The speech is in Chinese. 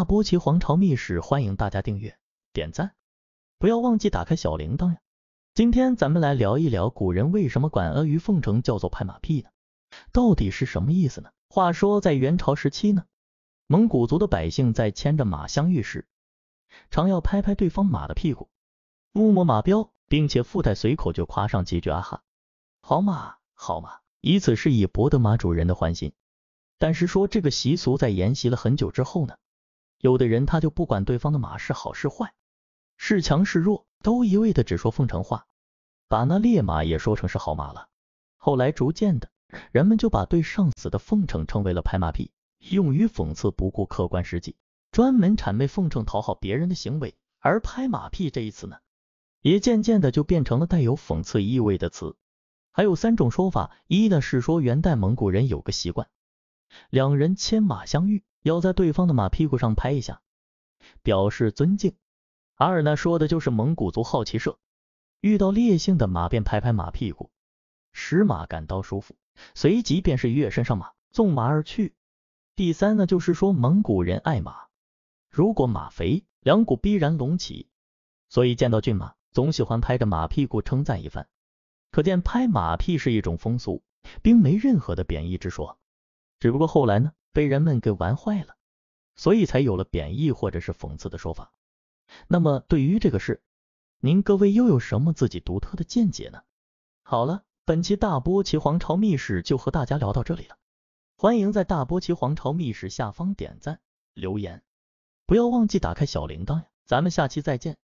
大波奇皇朝秘史，欢迎大家订阅、点赞，不要忘记打开小铃铛呀！今天咱们来聊一聊，古人为什么管阿谀奉承叫做拍马屁呢？到底是什么意思呢？话说在元朝时期呢，蒙古族的百姓在牵着马相遇时，常要拍拍对方马的屁股，摸摸马膘，并且附带随口就夸上几句啊哈，好马好马，以此是以博得马主人的欢心。但是说这个习俗在沿袭了很久之后呢？有的人他就不管对方的马是好是坏，是强是弱，都一味的只说奉承话，把那劣马也说成是好马了。后来逐渐的，人们就把对上司的奉承称为了拍马屁，用于讽刺不顾客观实际，专门谄媚奉承讨好别人的行为。而拍马屁这一词呢，也渐渐的就变成了带有讽刺意味的词。还有三种说法，一呢是说元代蒙古人有个习惯。两人牵马相遇，要在对方的马屁股上拍一下，表示尊敬。二呢，说的就是蒙古族好骑射，遇到烈性的马便拍拍马屁股，使马感到舒服，随即便是跃身上马，纵马而去。第三呢，就是说蒙古人爱马，如果马肥，两股必然隆起，所以见到骏马总喜欢拍着马屁股称赞一番。可见拍马屁是一种风俗，并没任何的贬义之说。只不过后来呢，被人们给玩坏了，所以才有了贬义或者是讽刺的说法。那么对于这个事，您各位又有什么自己独特的见解呢？好了，本期大波奇皇朝秘史就和大家聊到这里了，欢迎在大波奇皇朝秘史下方点赞留言，不要忘记打开小铃铛呀，咱们下期再见。